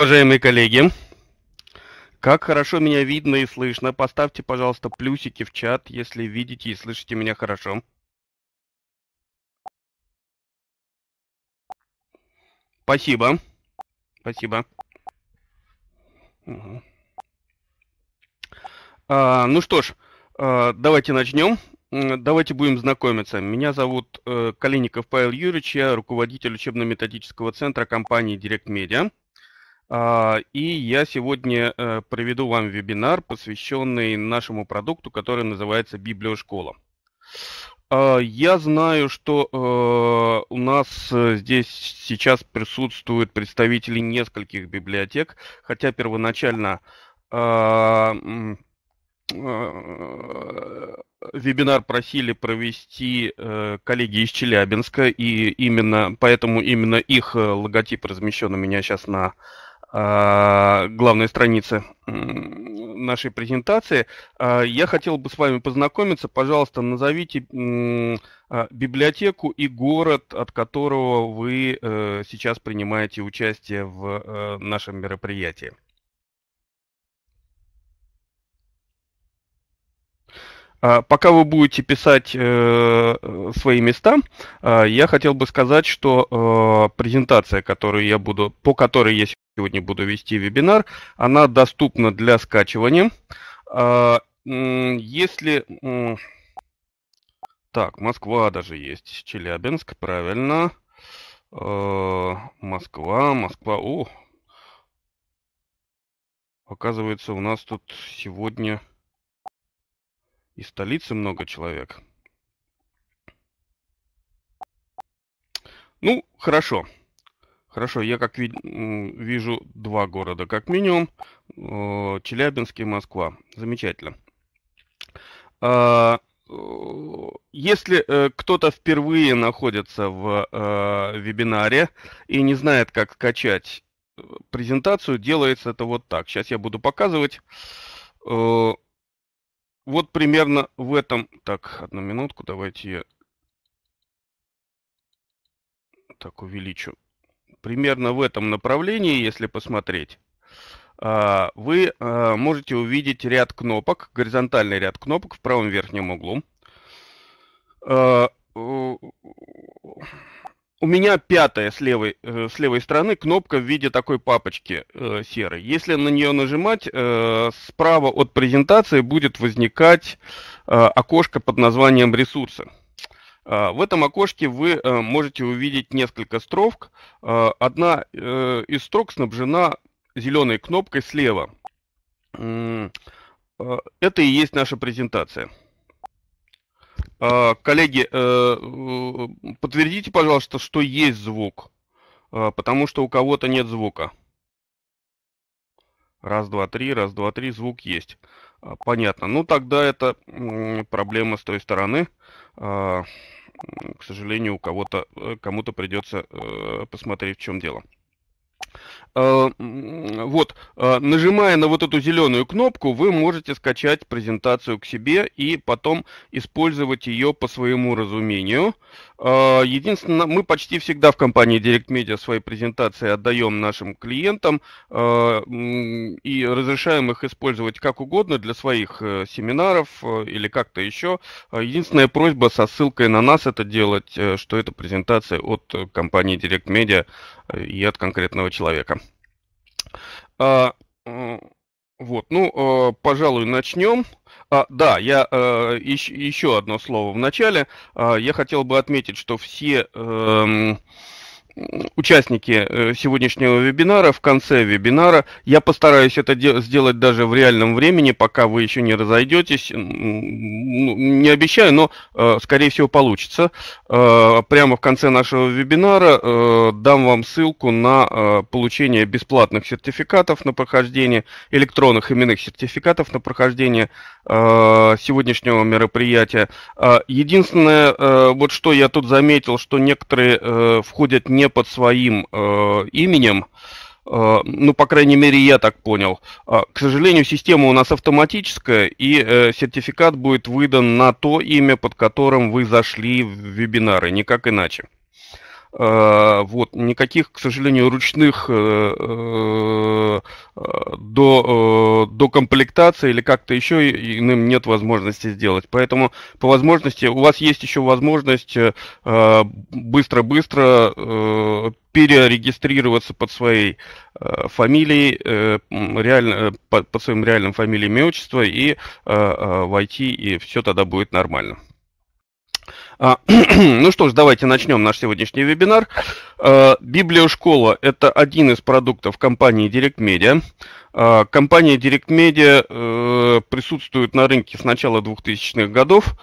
Уважаемые коллеги, как хорошо меня видно и слышно. Поставьте, пожалуйста, плюсики в чат, если видите и слышите меня хорошо. Спасибо. Спасибо. Угу. А, ну что ж, а, давайте начнем. Давайте будем знакомиться. Меня зовут э, Калиников Павел Юрьевич, я руководитель учебно-методического центра компании Direct Media. А, и я сегодня э, проведу вам вебинар, посвященный нашему продукту, который называется «Библиошкола». А, я знаю, что э, у нас э, здесь сейчас присутствуют представители нескольких библиотек, хотя первоначально а, вебинар просили провести коллеги из Челябинска, и именно поэтому именно их логотип размещен у меня сейчас на а, главной страницы нашей презентации. А, я хотел бы с вами познакомиться. Пожалуйста, назовите а, библиотеку и город, от которого вы э, сейчас принимаете участие в э, нашем мероприятии. А, пока вы будете писать э, свои места, а, я хотел бы сказать, что э, презентация, которую я буду, по которой я сегодня буду вести вебинар, она доступна для скачивания. А, если... Так, Москва даже есть, Челябинск, правильно. Э, Москва, Москва, о, Оказывается, у нас тут сегодня из столицы много человек. Ну, хорошо. Хорошо, я как ви вижу два города как минимум. Э, Челябинск и Москва. Замечательно. А, э, если э, кто-то впервые находится в вебинаре и не знает, как скачать презентацию, делается это вот так. Сейчас я буду показывать. Вот примерно в этом... Так, одну минутку, давайте я так увеличу. Примерно в этом направлении, если посмотреть, а, вы а, можете увидеть ряд кнопок, горизонтальный ряд кнопок в правом верхнем углу. А, у меня пятая с левой, э, с левой стороны кнопка в виде такой папочки э, серой. Если на нее нажимать, э, справа от презентации будет возникать э, окошко под названием «Ресурсы». Э, в этом окошке вы э, можете увидеть несколько строк. Одна из строк снабжена зеленой кнопкой слева. Это и есть наша презентация. А, коллеги, э, э, подтвердите, пожалуйста, что есть звук, а, потому что у кого-то нет звука. Раз, два, три, раз, два, три, звук есть. А, понятно. Ну, тогда это проблема с той стороны. К сожалению, у кого-то, э, кому-то придется посмотреть, в чем дело. Э, вот, э, нажимая на вот эту зеленую кнопку, вы можете скачать презентацию к себе и потом использовать ее по своему разумению. Э, Единственное, мы почти всегда в компании Direct Media свои презентации отдаем нашим клиентам и разрешаем их использовать как угодно для своих семинаров или как-то еще. Единственная просьба со ссылкой на нас это делать, что это презентация от компании Direct Media и от конкретного человека. А, вот, ну, э, пожалуй, начнем. А, да, я э, еще, еще одно слово в начале. Э, я хотел бы отметить, что все э, участники э, сегодняшнего вебинара, в конце вебинара. Я постараюсь это сделать даже в реальном времени, пока вы еще не разойдетесь. Ну, не обещаю, но, э, скорее всего, получится. Э, прямо в конце нашего вебинара дам вам ссылку на получение бесплатных сертификатов на прохождение, электронных именных сертификатов на прохождение сегодняшнего мероприятия. Единственное, вот что я тут заметил, что некоторые входят не под своим э, именем, э, ну, по крайней мере, я так понял. А, к сожалению, система у нас автоматическая, и э, сертификат будет выдан на то имя, под которым вы зашли в вебинары, никак иначе. Э, вот, никаких, к сожалению, ручных э, э, до, до комплектации или как-то еще иным нет возможности сделать. Поэтому по возможности у вас есть еще возможность быстро-быстро перерегистрироваться под своей фамилией, э, реально, под, своим реальным фамилией и отчество и войти, и все тогда будет нормально. А, ну что ж, давайте начнем наш сегодняшний вебинар. А, Библиошкола – это один из продуктов компании Direct Media. А, компания Direct Media э, присутствует на рынке с начала 2000-х годов,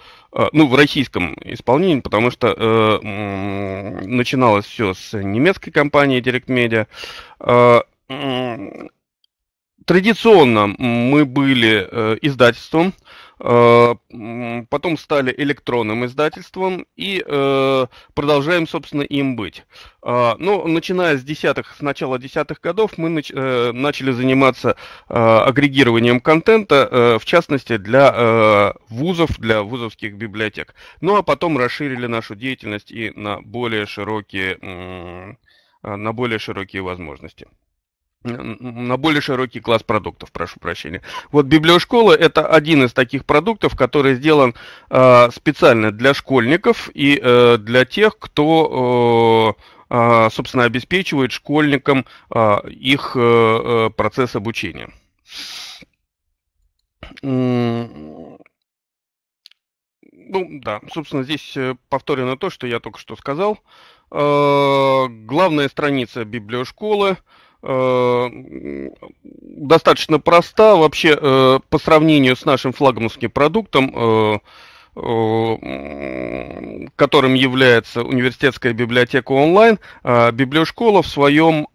ну, в российском исполнении, потому что э, начиналось все с немецкой компании Direct Media. Традиционно мы были э, издательством, Э, потом стали электронным издательством и э, продолжаем, собственно, им быть. Э, Но ну, начиная с десятых, с начала десятых годов мы начали заниматься агрегированием контента, в частности, для вузов, для вузовских библиотек. Ну а потом расширили нашу деятельность и на более широкие на более широкие возможности на более широкий класс продуктов, прошу прощения. Вот библиошкола это один из таких продуктов, который сделан э, специально для школьников и э, для тех, кто, э, э, собственно, обеспечивает школьникам э, их э, э процесс обучения. Ну да, собственно, здесь э, повторено то, что я только что сказал. Э, главная страница библиошколы. Э, Э, достаточно проста. Вообще, э, по сравнению с нашим флагманским продуктом, э, которым является университетская библиотека онлайн, библиошкола в своем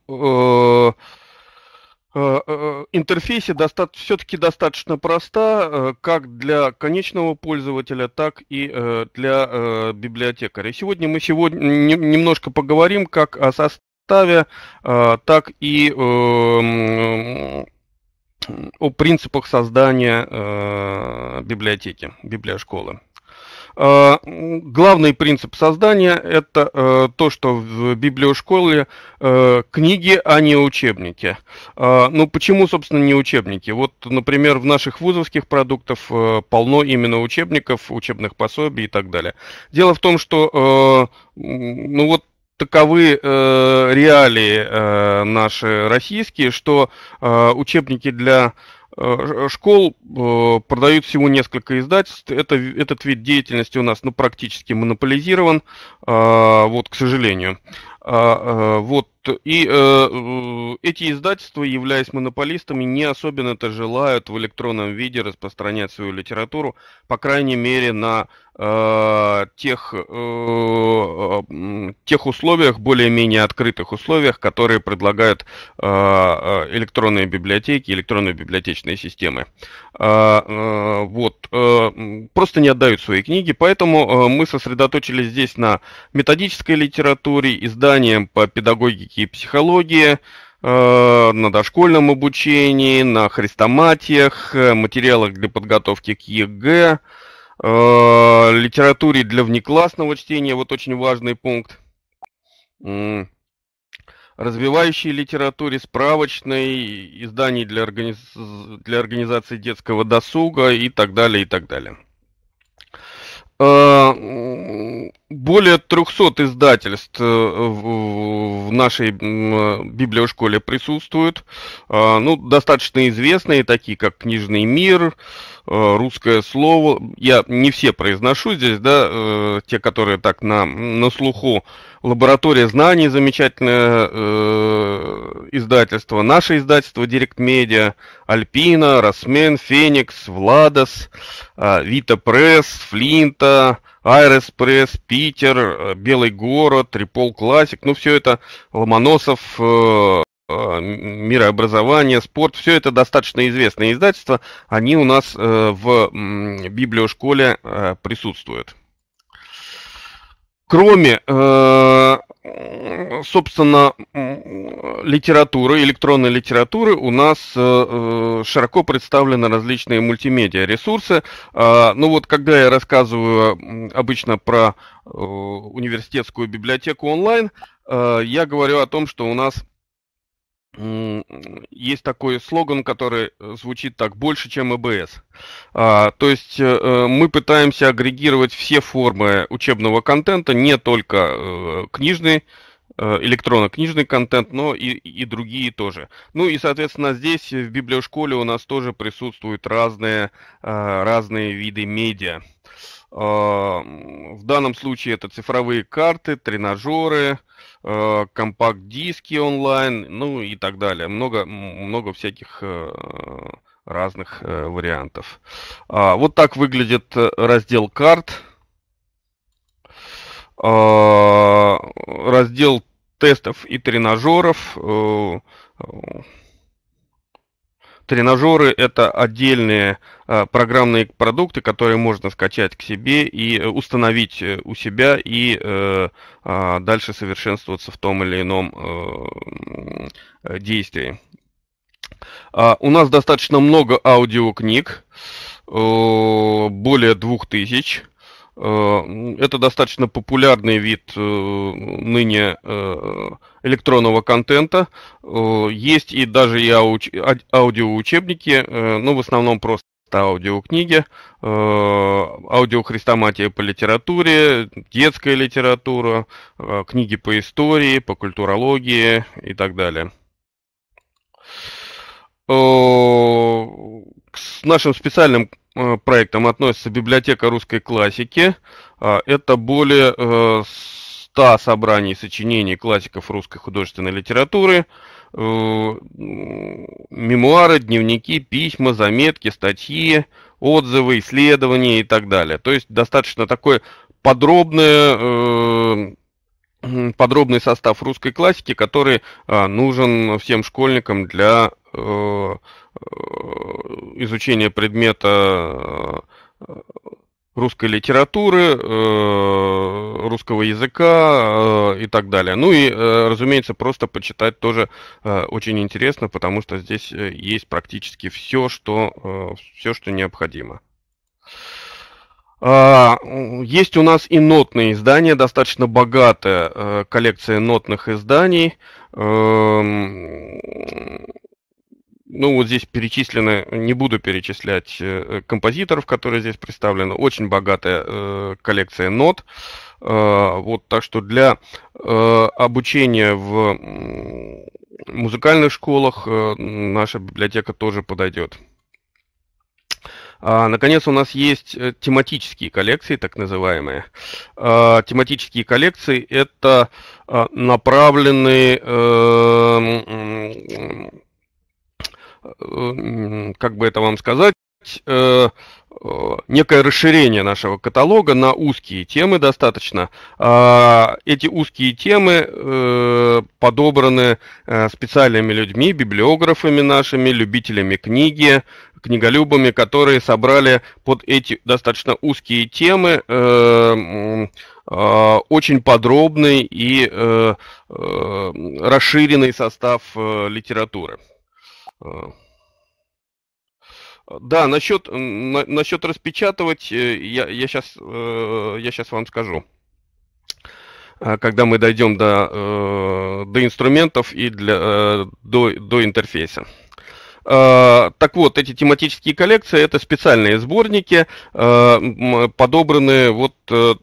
интерфейсе достат, все-таки достаточно проста как для конечного пользователя, так и для библиотекаря. Сегодня мы сегодня немножко поговорим как о составе составе, э, так и э, о принципах создания э, библиотеки, библиошколы. Главный принцип создания – это то, что в библиошколе книги, а не учебники. Ну, почему, собственно, не учебники? Вот, например, в наших вузовских продуктах полно именно учебников, учебных пособий и так далее. Дело в том, что ну вот таковы э, реалии э, наши российские, что э, учебники для э, школ э, продают всего несколько издательств. Это, этот вид деятельности у нас ну, практически монополизирован, э, вот, к сожалению. А, вот. И эти издательства, являясь монополистами, не особенно это желают в электронном виде распространять свою литературу, по крайней мере, на Э, тех, э, тех условиях, более-менее открытых условиях, которые предлагают э, электронные библиотеки, электронные библиотечные системы. вот, просто не отдают свои книги, поэтому мы сосредоточились здесь на методической литературе, изданиям по педагогике и психологии, на дошкольном обучении, на хрестоматиях, материалах для подготовки к ЕГЭ, Э, литературе для внеклассного чтения, вот очень важный пункт. Развивающей литературе, справочной, изданий для, организ... для организации детского досуга и так далее, и так далее. Э, более 300 издательств э, в нашей библиошколе присутствуют. Э, ну, достаточно известные, такие как «Книжный мир», «Русское слово». Я не все произношу здесь, да, те, которые так на, на слуху. «Лаборатория знаний» замечательная издательства, наше издательство Директ Медиа, Альпина, Росмен, Феникс, Владос, а, Вита Пресс, Флинта, Айрес Пресс, Питер, а, Белый город, Репол Классик, ну все это Ломоносов, э, а, мирообразование, спорт, все это достаточно известные издательства, они у нас э, в библиошколе э, присутствуют. Кроме собственно, литературы, электронной литературы у нас э, э, широко представлены различные мультимедиа ресурсы. А, ну вот, когда я рассказываю обычно про э, университетскую библиотеку онлайн, я говорю о том, что у нас есть такой слоган, который э, звучит так больше, чем ЭБС. А, то есть э, э, мы пытаемся агрегировать все формы учебного контента, не только э, книжный, э, электронно-книжный контент, но и, и другие тоже. Ну и, соответственно, здесь в библиошколе у нас тоже присутствуют разные, э, разные виды медиа. А, в данном случае это цифровые карты, тренажеры, а, компакт-диски онлайн, ну и так далее. Много, много всяких э, разных э, вариантов. А, вот так выглядит э, раздел карт. Раздел тестов и тренажеров Тренажеры – это отдельные э, программные продукты, которые можно скачать к себе и э, установить э, у себя и а, дальше совершенствоваться в том или ином действии. А, у нас достаточно много аудиокниг, более двух тысяч. Э, это достаточно популярный вид э, ныне э, электронного контента. Есть и даже и а, аудиоучебники, но ну, в основном просто аудиокниги, аудиохрестоматия по литературе, детская литература, книги по истории, по культурологии и так далее. С нашим специальным Э, проектам относится библиотека русской классики. А, это более 100 э, собраний сочинений классиков русской художественной литературы, э, мемуары, дневники, письма, заметки, статьи, отзывы, исследования и так далее. То есть достаточно такой подробный, подробный состав русской классики, который а, нужен всем школьникам для Э, э, изучение предмета э, русской литературы, русского языка и так далее. Ну и, разумеется, просто почитать тоже очень интересно, потому что здесь есть практически все, что, все, что необходимо. А, есть у нас и нотные издания, достаточно богатая коллекция нотных изданий. Эм, ну, вот здесь перечислены, не буду перечислять э, э, композиторов, которые здесь представлены. Очень богатая э, коллекция нот. Э, вот, так что для э, обучения в музыкальных школах э, наша библиотека тоже подойдет. А, наконец, у нас есть э, тематические коллекции, так называемые. А, тематические коллекции – это а, направленные как бы это вам сказать, э, э, некое расширение нашего каталога на узкие темы достаточно. А, эти узкие темы э, подобраны специальными людьми, библиографами нашими, любителями книги, книголюбами, которые собрали под эти достаточно узкие темы очень подробный и расширенный состав литературы. Да, насчет, на, насчет распечатывать, э, я, я, сейчас, э, я сейчас вам скажу. А, когда мы дойдем до, э, до инструментов и для, до, до интерфейса. Э, так вот, эти тематические коллекции это специальные сборники, э, подобранные вот э,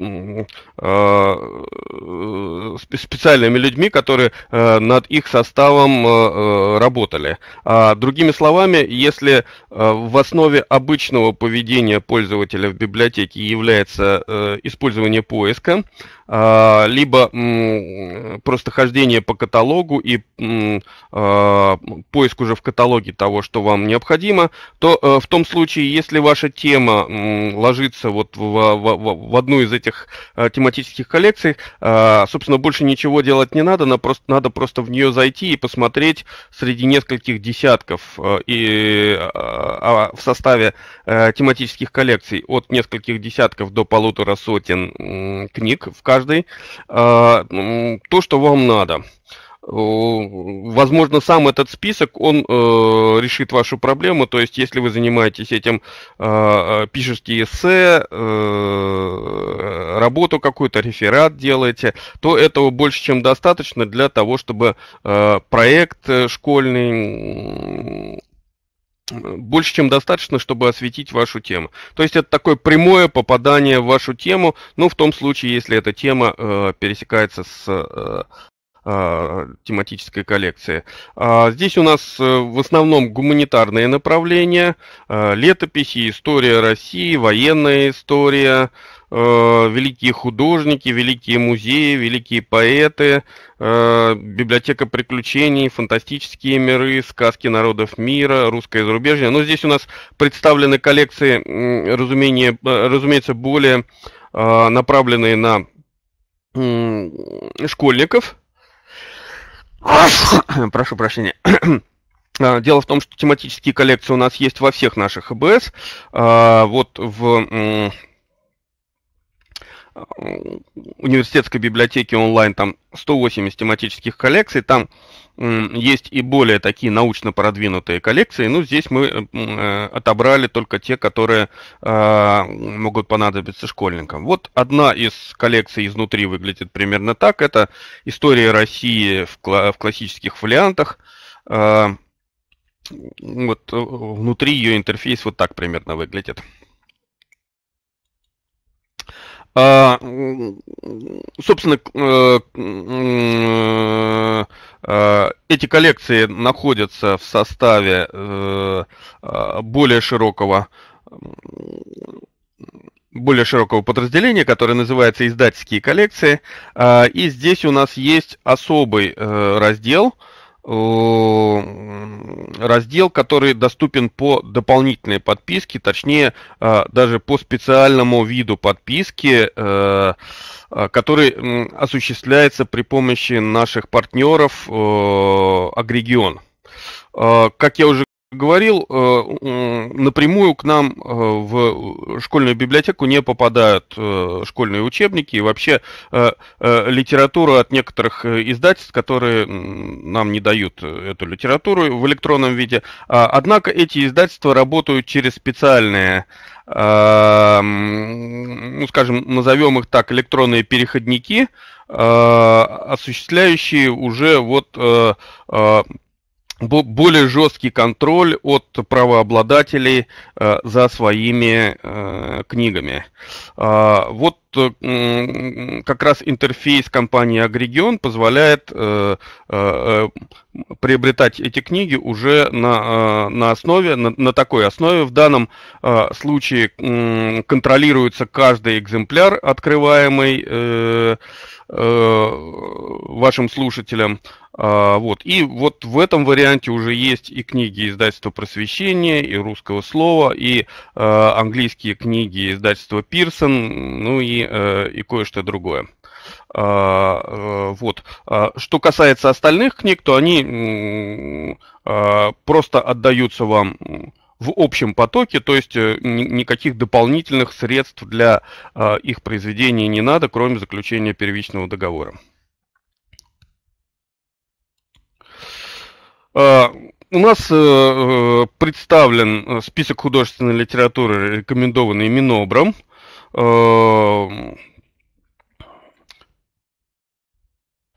специальными людьми, которые над их составом работали. А другими словами, если в основе обычного поведения пользователя в библиотеке является использование поиска, либо просто хождение по каталогу и поиск уже в каталоге того, того, что вам необходимо, то э, в том случае, если ваша тема э, ложится вот в, в, в одну из этих э, тематических коллекций, э, собственно, больше ничего делать не надо, на просто, надо просто в нее зайти и посмотреть среди нескольких десятков э, и, э, э, в составе э, тематических коллекций от нескольких десятков до полутора сотен э, книг в каждой, э, то, что вам надо. Э, возможно, сам этот список, он э, решит вашу проблему. То есть, если вы занимаетесь этим, э, э, пишете эссе, э, работу какую-то, реферат делаете, то этого больше, чем достаточно для того, чтобы э, проект э, школьный больше, чем достаточно, чтобы осветить вашу тему. То есть это такое прямое попадание в вашу тему, ну, в том случае, если эта тема э, пересекается с э, а, тематической коллекции. А, здесь у нас э, в основном гуманитарные направления, а, летописи, история России, военная история, великие художники, великие музеи, великие поэты, библиотека приключений, фантастические миры, сказки народов мира, русское зарубежье. Но здесь у нас представлены коллекции, э, разумеется, более направленные на школьников, Прошу прощения. А, дело в том, что тематические коллекции у нас есть во всех наших ХБС. А, вот в Э, университетской библиотеки онлайн там 180 тематических коллекций, там есть и более такие научно продвинутые коллекции, но здесь мы э, э, отобрали только те, которые могут понадобиться школьникам. Вот одна из коллекций изнутри выглядит примерно так. Это история России в классических вариантах. Вот внутри ее интерфейс вот так примерно выглядит. А, собственно, э, э, э, эти коллекции находятся в составе а, более широкого более широкого подразделения, которое называется «Издательские коллекции». А, и здесь у нас есть особый раздел, раздел, который доступен по дополнительной подписке, точнее э, даже по специальному виду подписки, э, э, который осуществляется при помощи наших партнеров Агрегион. Как я уже говорил, э, напрямую к нам э, в школьную библиотеку не попадают э, школьные учебники и вообще литература от некоторых издательств, которые нам не дают эту литературу в электронном виде. А, однако эти издательства работают через специальные а, ну, скажем, назовем их так, электронные переходники, а, осуществляющие уже вот более жесткий контроль от правообладателей э, за своими э, книгами. А, вот э, как раз интерфейс компании Агрегион позволяет приобретать эти книги уже на, на основе, на, на такой основе. В данном случае контролируется каждый экземпляр, открываемый Э, вашим слушателям. А, вот. И вот в этом варианте уже есть и книги издательства «Просвещение», и «Русского слова», и э, английские книги издательства «Пирсон», ну и, э, и кое-что другое. А, вот. А, что касается остальных книг, то они просто отдаются вам в общем потоке, то есть э, никаких дополнительных средств для э, их произведения не надо, кроме заключения первичного договора. Э, у нас представлен список художественной литературы, рекомендованный Минобром.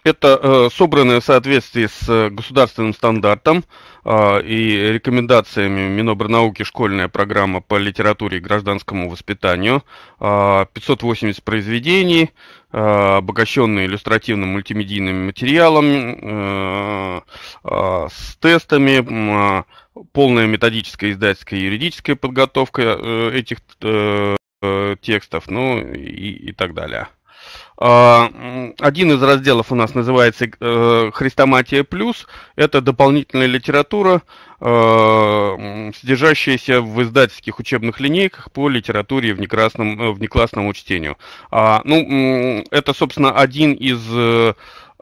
Это э, собранное в соответствии с э, государственным стандартом э, и рекомендациями Минобрнауки школьная программа по литературе и гражданскому воспитанию. Э, а, 580 произведений, э, обогащенные иллюстративным мультимедийным материалом, э, э, с тестами, э, полная методическая, издательская и юридическая подготовка э, этих э, э текстов, ну и, и так далее. А, один из разделов у нас называется э, «Христоматия плюс». Это дополнительная литература, э, содержащаяся в издательских учебных линейках по литературе в некрасном в э, внеклассному чтению. А, ну, это, собственно, один из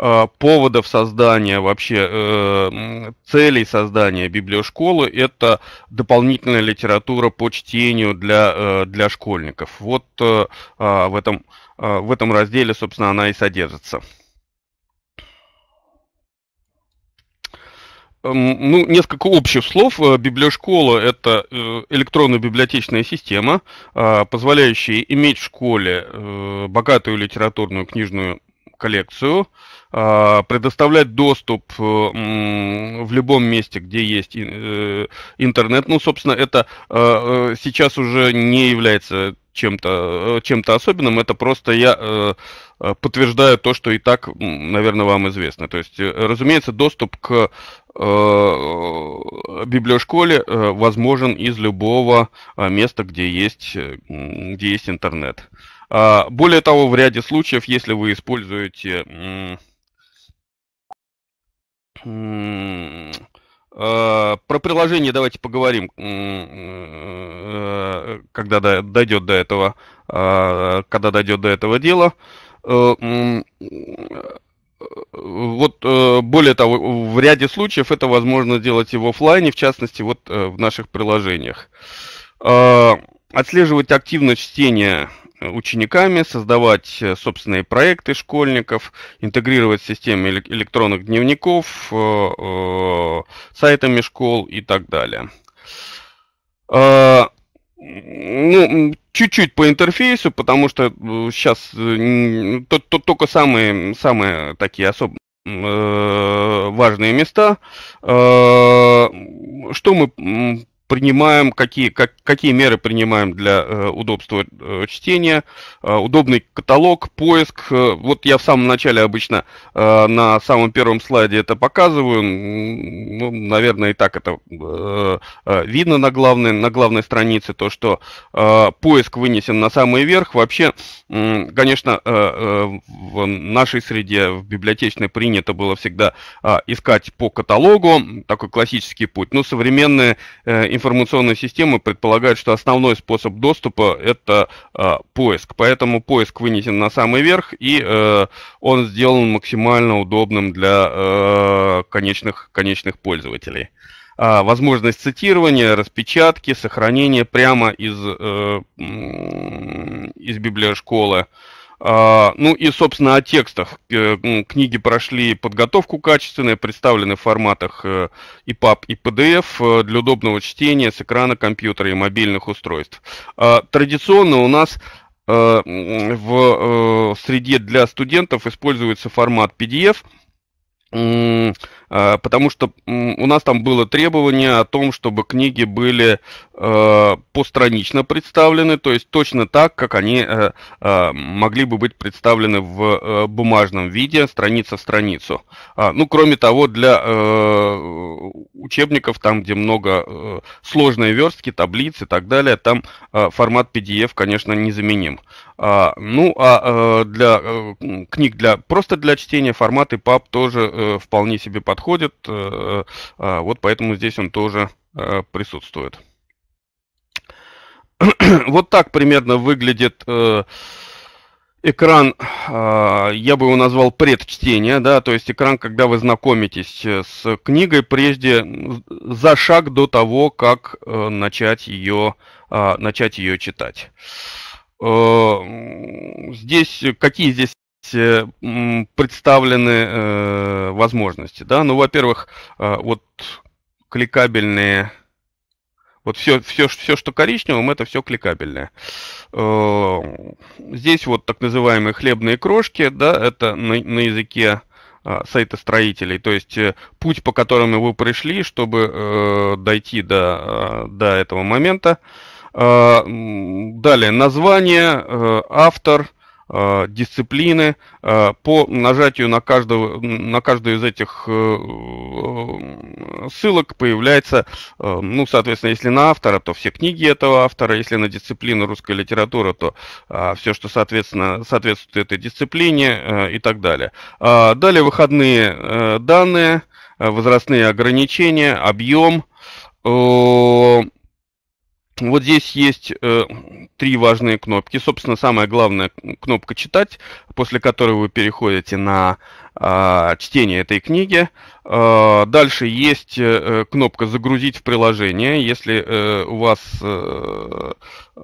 Э, поводов создания, вообще э, целей создания библиошколы – это дополнительная литература по чтению для, э, для школьников. Вот а, в этом, в этом разделе, собственно, она и содержится. Эм, ну, несколько общих слов. Библиошкола – это электронно-библиотечная система, позволяющая иметь в школе богатую литературную книжную коллекцию, а, предоставлять доступ э, в любом месте, где есть э, интернет. Ну, собственно, это э, сейчас уже не является чем-то чем особенным, это просто я подтверждаю то, что и так, наверное, вам известно. То есть, разумеется, доступ к библиошколе возможен из любого места, где есть, где есть интернет. А, более того, в ряде случаев, если вы используете а, про приложение давайте поговорим, э, когда дойдет до этого, а, когда дойдет до этого дела. Э, э, вот более того, в ряде случаев это возможно делать и в офлайне, в частности, вот в наших приложениях. Отслеживать активность чтения учениками, создавать э, собственные проекты школьников, интегрировать системы электронных дневников, э, э, сайтами школ и так далее. А, ну, чуть-чуть по интерфейсу, потому что сейчас то, то, только самые, самые такие особо важные места. А, что мы принимаем, какие, как, какие меры принимаем для э, удобства э, чтения, э, удобный каталог, поиск. Э, вот я в самом начале обычно э, на самом первом слайде это показываю. Ну, наверное, и так это э, э, видно на главной, на главной странице, то, что э, поиск вынесен на самый верх. Вообще, э, конечно, э, э в нашей среде, в библиотечной принято было всегда э, искать по каталогу, такой классический путь. Но современные э, информационной системы предполагает, что основной способ доступа это э, поиск. Поэтому поиск вынесен на самый верх, и э, он сделан максимально удобным для э, конечных, конечных пользователей. А, возможность цитирования, распечатки, сохранения прямо из, э, из библиошколы. школы а, ну и, собственно, о текстах. Э, ну, книги прошли подготовку качественную, представлены в форматах э, и EPUB и PDF э, для удобного чтения с экрана компьютера и мобильных устройств. А, традиционно у нас в среде для студентов используется формат PDF – Э, потому что у нас там было требование о том, чтобы книги были э, постранично представлены, то есть точно так, как они э, могли бы быть представлены в бумажном виде, страница в страницу. А, ну, кроме того, для учебников, там, где много сложной верстки, таблиц и так далее, там формат PDF, конечно, незаменим. А, ну, а для книг для просто для чтения форматы PUB тоже вполне себе подходят подходит. Э, э, а, вот поэтому здесь он тоже э, присутствует. Вот так примерно выглядит экран, а, я бы его назвал предчтение, да, то есть экран, когда вы знакомитесь с книгой, прежде за шаг до того, как начать ее, а, начать ее читать. Здесь, какие здесь есть э, представлены э, возможности, да, ну, во-первых, э, вот кликабельные, вот все, все, все, что коричневым, это все кликабельное. Здесь вот так называемые хлебные крошки, да, это на, на языке а, сайта строителей, то есть путь, по которому вы пришли, чтобы дойти до, до этого момента. далее название, э, автор, Э, дисциплины. Э, по нажатию на, каждого, на каждую из этих э, ссылок появляется, ну, соответственно, если на автора, то все книги этого автора, если на дисциплину русская литература, то все, что соответственно, соответствует этой дисциплине и так далее. Э, далее выходные данные, возрастные ограничения, объем. Вот здесь есть э, три важные кнопки. Собственно, самая главная кнопка «Читать», после которой вы переходите на э, чтение этой книги. Э, дальше есть э, э, кнопка «Загрузить в приложение». Если э, у вас э, э,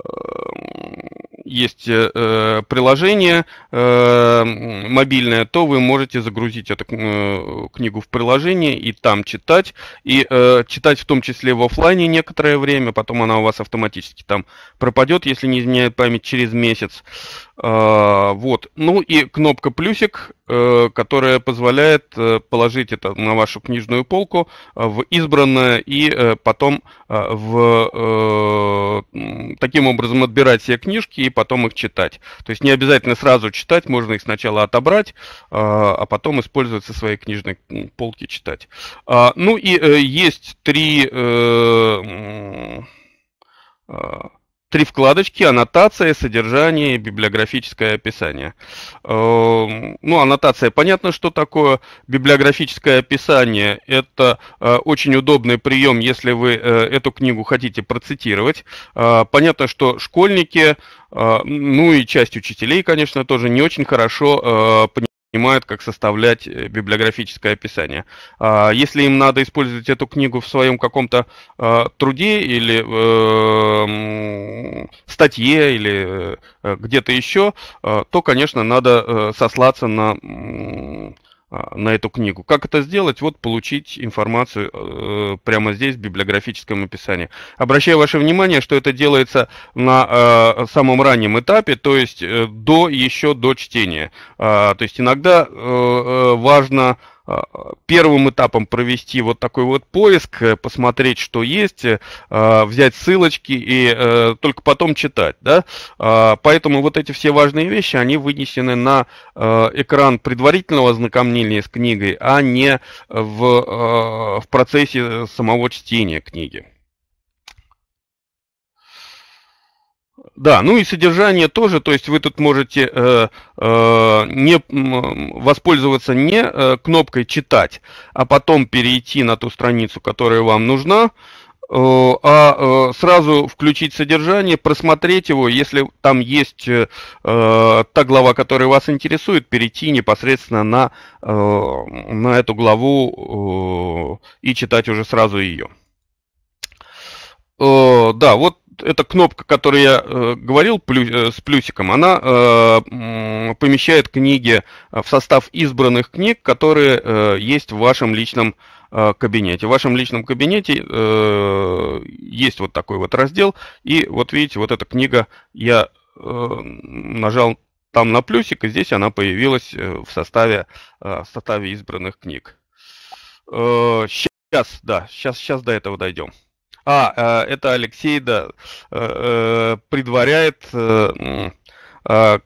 есть э, э, приложение э, мобильное, то вы можете загрузить эту э, книгу в приложение и там читать. И э, читать в том числе в офлайне некоторое время, потом она у вас автоматически там пропадет, если не изменяет память через месяц. А, вот. Ну и кнопка плюсик, э, которая позволяет э, положить это на вашу книжную полку э, в избранное и потом в, таким образом отбирать все книжки и потом их читать. То есть не обязательно сразу читать, можно их сначала отобрать, а, а потом использовать со своей книжной полки читать. А, ну и есть три Три вкладочки, аннотация, содержание, библиографическое описание. Эм, ну, аннотация, понятно, что такое. Библиографическое описание – это э, очень удобный прием, если вы э, эту книгу хотите процитировать. Э, понятно, что школьники, ну и часть учителей, конечно, тоже не очень хорошо понимают, понимают, как составлять э, библиографическое описание. А если им надо использовать эту книгу в своем каком-то а, труде или э, статье или э, где-то еще, то, конечно, надо сослаться на а, на эту книгу. Как это сделать? Вот получить информацию э, прямо здесь в библиографическом описании. Обращаю ваше внимание, что это делается на э, самом раннем этапе, то есть э, до еще до чтения. Э, то есть иногда э, э важно первым этапом провести вот такой вот поиск, э, посмотреть, что есть, э, э, взять ссылочки и только потом читать. Да? А, поэтому вот эти все важные вещи, они вынесены на экран предварительного ознакомления с книгой, а не в, в процессе самого чтения книги. Да, ну и содержание тоже, то есть вы тут можете э, э, не, воспользоваться не э, кнопкой «Читать», а потом перейти на ту страницу, которая вам нужна, э, а э, сразу включить содержание, просмотреть его, если там есть э, э та глава, которая вас интересует, перейти непосредственно на, э, на эту главу э, и читать уже сразу ее. Э, да, вот эта кнопка, которую я э, говорил плюс, э, с плюсиком, она э, помещает книги э, в состав избранных книг, которые э, есть в вашем личном э, кабинете. В вашем личном кабинете э, есть вот такой вот раздел, и вот видите, вот эта книга, я э, нажал там на плюсик, и здесь она появилась э, в составе, э, составе избранных книг. Э, сейчас, да, сейчас, сейчас до этого дойдем. А, э, это Алексей, да, э, э, предваряет... А,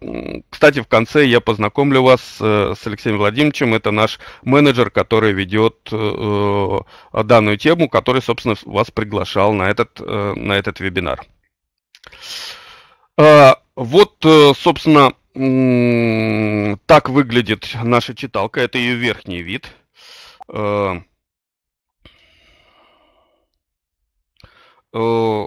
кстати, в конце я познакомлю вас с Алексеем Владимировичем. Это наш менеджер, который ведет данную тему, который, собственно, вас приглашал на этот, на этот вебинар. А, вот, собственно, так выглядит наша читалка. Это ее верхний вид. Э,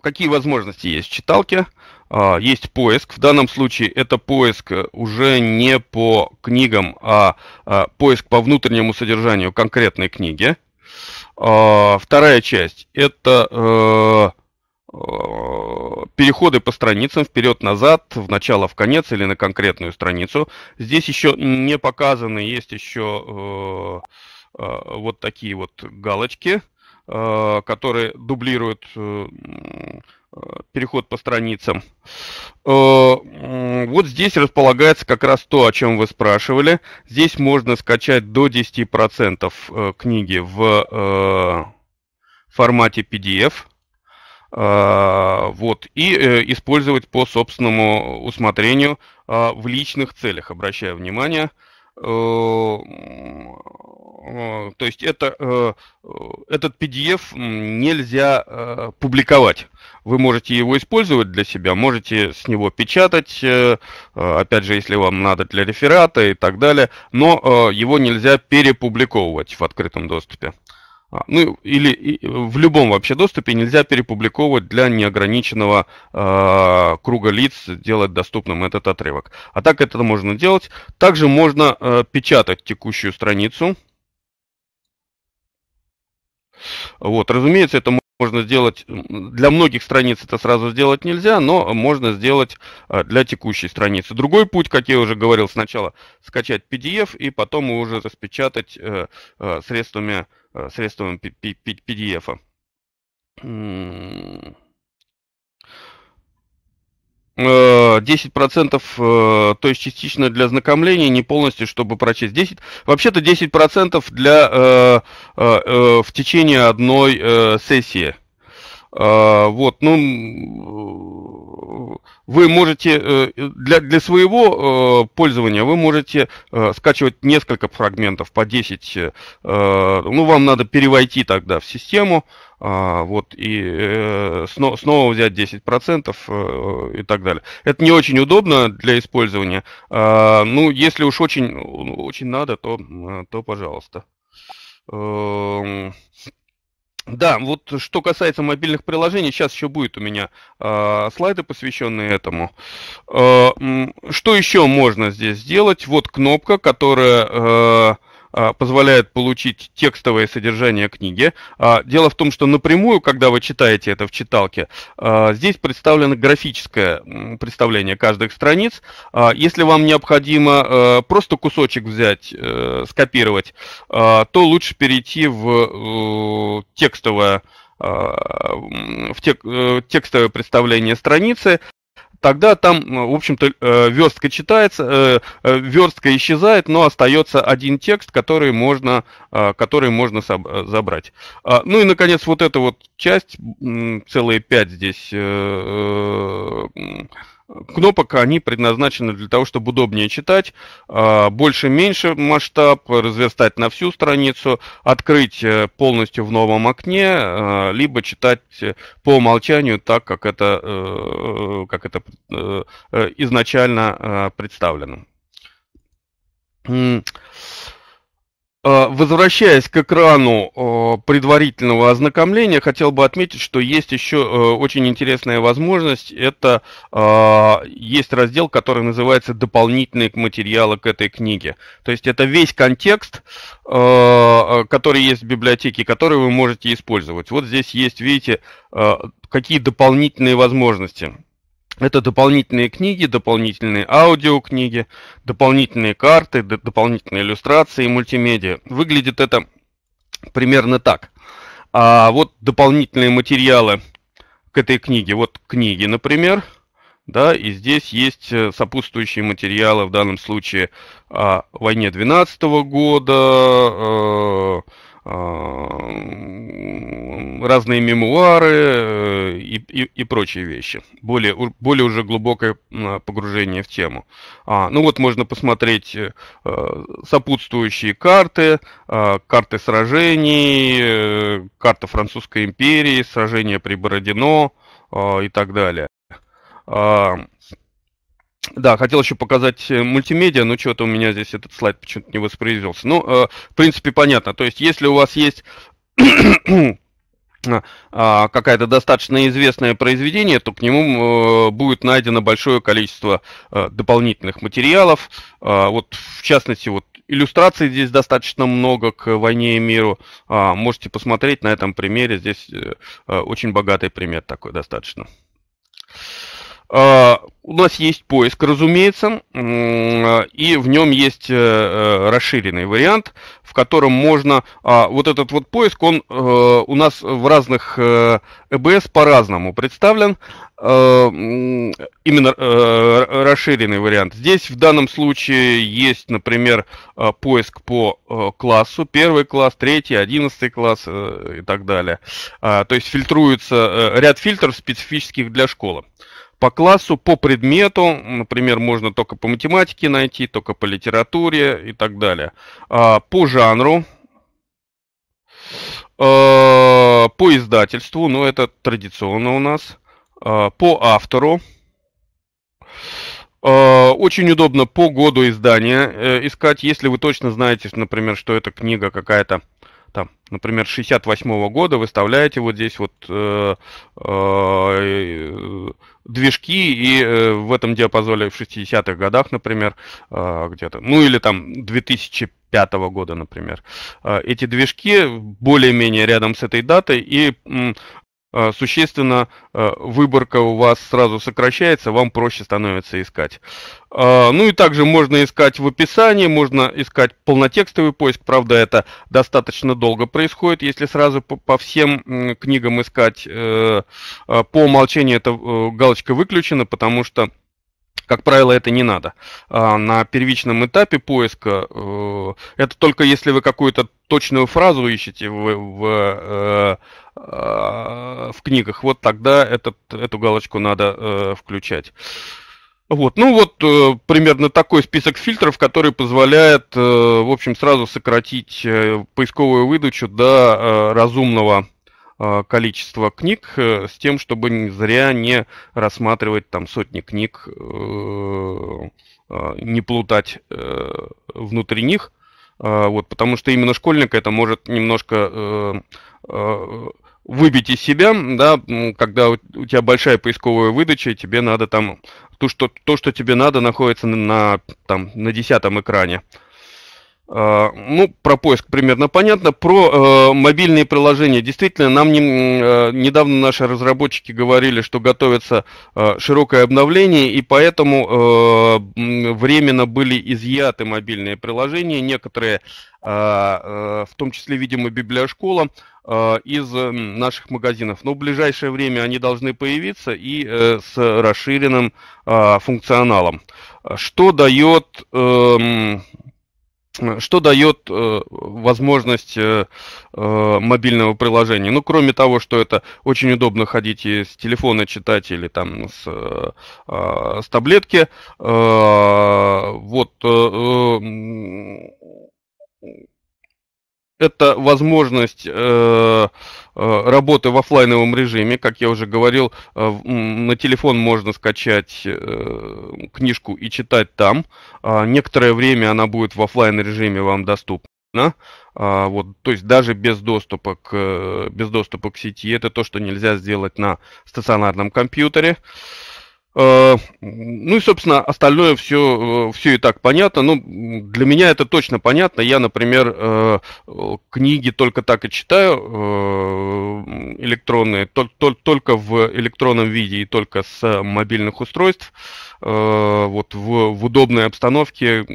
какие возможности есть в читалке. А, есть поиск. В данном случае это поиск э, уже не по книгам, а, а поиск по внутреннему содержанию конкретной книги. А, вторая часть – это э, переходы по страницам вперед-назад, в начало, в конец или на конкретную страницу. Здесь еще не показаны, есть еще вот такие вот галочки – Э, которые дублируют э, э, переход по страницам. Вот здесь располагается как раз то, о чем вы спрашивали. Здесь можно скачать до 10% книги в формате PDF. Вот, и использовать по собственному усмотрению в личных целях, обращаю внимание Э, то есть это, э, э, этот PDF нельзя публиковать. Вы можете его использовать для себя, можете с него печатать, опять же, если вам надо для реферата и так далее, но его нельзя перепубликовывать в открытом доступе. А, ну, или в любом вообще доступе нельзя перепубликовывать для неограниченного э, круга лиц, делать доступным этот отрывок. А так это можно делать. Также можно э, печатать текущую страницу. Вот, разумеется, это можно сделать, для многих страниц это сразу сделать нельзя, но можно сделать а, для текущей страницы. Другой путь, как я уже говорил, сначала скачать PDF и потом уже распечатать э, а, средствами, а, средствами PDF. -а. 10%, э, э, то есть частично для ознакомления, не полностью, чтобы прочесть. 10, вообще-то 10% для, э, в течение одной сессии. А, вот, ну, вы можете э, для, для своего э, пользования вы можете э, скачивать несколько фрагментов по 10. Ну, вам надо перевойти тогда в систему, а, вот, и снова взять 10% и так далее. Это не очень удобно для использования. А, ну, если уж очень, ну, очень надо, то, то пожалуйста. Эм, да, вот что касается мобильных приложений, сейчас еще будет у меня э, слайды, посвященные этому. Э, что еще можно здесь сделать? Вот кнопка, которая а, а, позволяет получить текстовое содержание книги. А, дело в том, что напрямую, когда вы читаете это в читалке, а, здесь представлено графическое представление каждой страниц. Если вам необходимо просто кусочек взять, э, скопировать, то лучше перейти в э, текстовое в э, текстовое представление страницы, тогда там, э, в общем-то, э, верстка читается, э, верстка исчезает, но остается один текст, который можно, который можно забрать. А, ну и, наконец, вот эта вот часть, целые пять здесь кнопок, они предназначены для того, чтобы удобнее читать, а, больше-меньше масштаб, разверстать на всю страницу, открыть э, полностью в новом окне, а, либо читать э, по умолчанию так, как это, э, как это изначально а, представлено. Э, возвращаясь к экрану э, предварительного ознакомления, хотел бы отметить, что есть еще э, очень интересная возможность. Это есть раздел, который называется «Дополнительные материалы к этой книге». То есть это весь контекст, который есть в библиотеке, который вы можете использовать. Вот здесь есть, видите, какие дополнительные возможности – это дополнительные книги, дополнительные аудиокниги, дополнительные карты, дополнительные иллюстрации и мультимедиа. Выглядит это примерно так. А вот дополнительные материалы к этой книге. Вот книги, например. Да, и здесь есть э, сопутствующие материалы, в данном случае о войне 12 года, э, а, разные мемуары э, и, и, и прочие вещи. Более, более уже глубокое погружение в тему. А, ну вот можно посмотреть э, э, сопутствующие карты, а, карты сражений, карта Французской империи, сражения при Бородино а, и так далее. Да, хотел еще показать э, мультимедиа, но ну, что-то у меня здесь этот слайд почему-то не воспроизвелся. Ну, э, в принципе, понятно. То есть, если у вас есть а, какая то достаточно известное произведение, то к нему э, будет найдено большое количество дополнительных материалов. А, вот, в частности, вот иллюстраций здесь достаточно много к «Войне и миру». А, можете посмотреть на этом примере. Здесь очень богатый пример такой достаточно. Yeah. А, у нас есть поиск, разумеется, а, и в нем есть э, э, расширенный вариант, в котором можно... А, вот этот вот поиск, он э, у нас в разных ЭБС по-разному представлен. Именно расширенный вариант. Здесь в данном случае есть, например, поиск по классу. Первый класс, третий, одиннадцатый класс и так далее. То есть фильтруется ряд фильтров специфических для школы по классу, по предмету, например, можно только по математике найти, только по литературе и так далее. А, по жанру, а, по издательству, ну это традиционно у нас, а, по автору. Очень удобно по году издания э, искать, если вы точно знаете, например, что эта книга какая-то там, например, 68 -го года выставляете вот здесь вот э, э, движки и э, в этом диапазоне в 60-х годах, например, где-то, ну или там 2005 года, например. эти движки более-менее рядом с этой датой и Э, существенно э, выборка у вас сразу сокращается, вам проще становится искать. Э, ну и также можно искать в описании, можно искать полнотекстовый поиск, правда это достаточно долго происходит, если сразу по всем книгам искать, по умолчанию эта галочка выключена, потому что как правило, это не надо. А на первичном этапе поиска это только если вы какую-то точную фразу ищете в, в Э, в книгах, вот тогда этот, эту галочку надо э, включать. Вот, ну вот э, примерно такой список фильтров, который позволяет, э, в общем, сразу сократить э, поисковую выдачу до э, разумного э, количества книг, э, с тем, чтобы не зря не рассматривать там сотни книг, э, э, не плутать э, внутри них, э, вот, потому что именно школьник это может немножко э, э выбить из себя, да, когда у тебя большая поисковая выдача, тебе надо там то, что, то, что тебе надо, находится на, там, на десятом экране. А, ну, про поиск примерно понятно. Про э, мобильные приложения. Действительно, нам не, э, недавно наши разработчики говорили, что готовится э, широкое обновление, и поэтому э, временно были изъяты мобильные приложения. Некоторые, э, э, в том числе, видимо, библиошкола, э, из наших магазинов. Но в ближайшее время они должны появиться и э, с расширенным э, функционалом. Что дает... Э, что дает э, возможность э, э, мобильного приложения? Ну, кроме того, что это очень удобно ходить и с телефона читать или там с, э, а, с таблетки. Э, вот э, э это возможность э, э, работы в офлайновом режиме. Как я уже говорил, э, на телефон можно скачать книжку и читать там. А, некоторое время она будет в офлайн режиме вам доступна. А, вот, то есть даже без доступа, к, без доступа к сети. Это то, что нельзя сделать на стационарном компьютере. Э, Э, ну и, собственно, остальное все, э, все и так понятно. Ну, для меня это точно понятно. Я, например, э, книги только так и читаю, электронные, только в электронном виде и только с мобильных устройств. Вот в, в удобной обстановке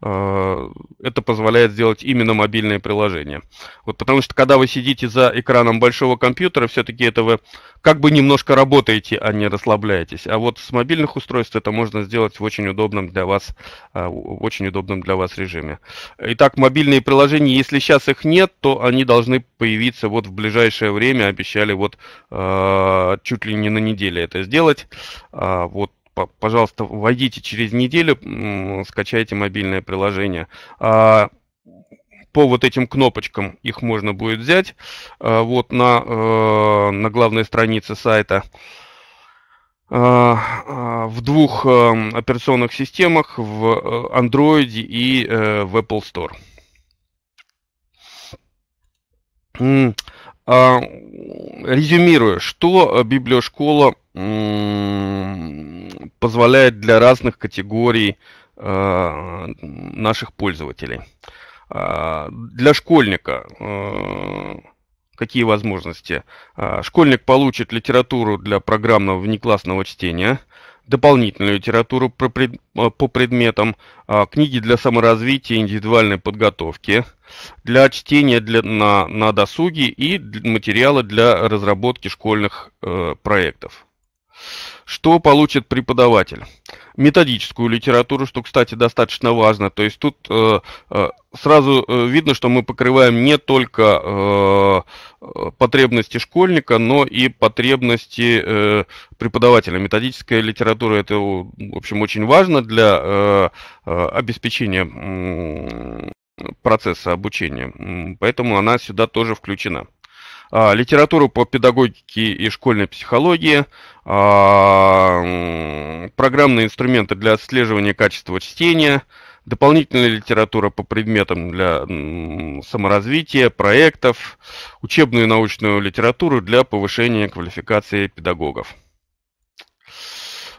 это позволяет сделать именно мобильные приложения. Вот потому что, когда вы сидите за экраном большого компьютера, все-таки это вы как бы немножко работаете, а не расслабляетесь сделать. А вот с мобильных устройств это можно сделать в очень удобном для вас, а, в очень удобном для вас режиме. Итак, мобильные приложения, если сейчас их нет, то они должны появиться вот в ближайшее время. Обещали вот а, чуть ли не на неделе это сделать. А, вот пожалуйста, вводите через неделю, скачайте мобильное приложение. По вот этим кнопочкам их можно будет взять вот на, э, на главной странице сайта. Э, э, в двух э, операционных системах, в Android и в Apple Store. А, Резюмируя, что библиошкола позволяет для разных категорий наших пользователей. А, для школьника какие возможности. А, школьник получит литературу для программного внеклассного чтения, дополнительную литературу а, по предметам, а, книги для саморазвития, индивидуальной подготовки, для чтения для, на, на досуге и материалы для разработки школьных э, проектов. Что получит преподаватель? Методическую литературу, что, кстати, достаточно важно. То есть тут э, э сразу э, видно, что мы покрываем не только э, э, потребности школьника, но и потребности э, преподавателя. Методическая литература это, в общем, очень важно для э, обеспечения процесса обучения, поэтому она сюда тоже включена. А, литературу по педагогике и школьной психологии, а, программные инструменты для отслеживания качества чтения, дополнительная литература по предметам для саморазвития, проектов, учебную и научную литературу для повышения квалификации педагогов.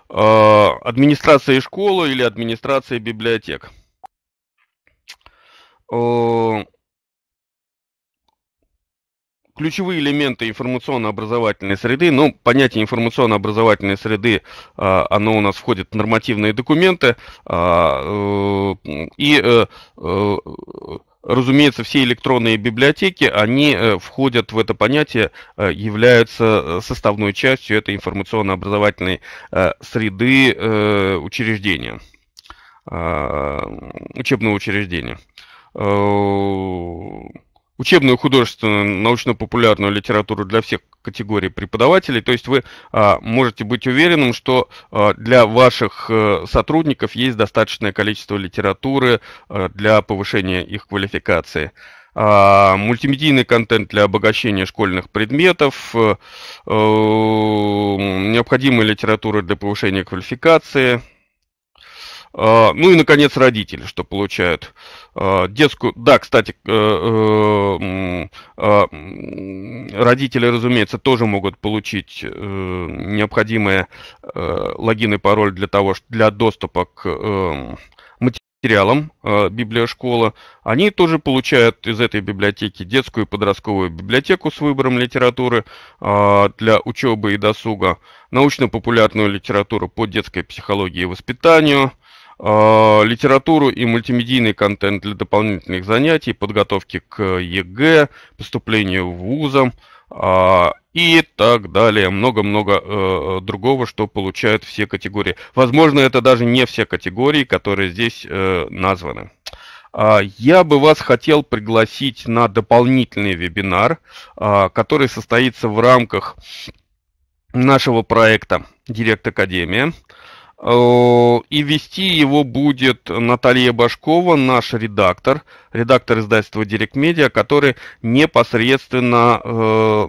А, администрация школы или администрация библиотек ключевые элементы информационно-образовательной среды. Ну, понятие информационно-образовательной среды, а, оно у нас входит в нормативные документы. А, э, и, э, э, разумеется, все электронные библиотеки, они входят в это понятие, являются составной частью этой информационно-образовательной среды учреждения, а, учебного учреждения учебную художественную научно-популярную литературу для всех категорий преподавателей. То есть вы а, можете быть уверенным, что а, для ваших а, сотрудников есть достаточное количество литературы а, для повышения их квалификации. А, мультимедийный контент для обогащения школьных предметов, а, э, а, э, необходимая литература для повышения квалификации – а, ну и, наконец, родители, что получают а, детскую... Да, кстати, э, э, а, родители, разумеется, тоже могут получить э, необходимые логин и пароль для того, для доступа к материалам библиошкола. Они тоже получают из этой библиотеки детскую и подростковую библиотеку с выбором литературы для учебы и досуга, научно-популярную литературу по детской психологии и воспитанию – а, литературу и мультимедийный контент для дополнительных занятий, подготовки к ЕГЭ, поступлению в вузам а, и так далее. Много-много э, другого, что получают все категории. Возможно, это даже не все категории, которые здесь э, названы. А, я бы вас хотел пригласить на дополнительный вебинар, который состоится в рамках нашего проекта Директ Академия. Э, и вести его будет Наталья Башкова, наш редактор, редактор издательства Директ Медиа, который непосредственно э,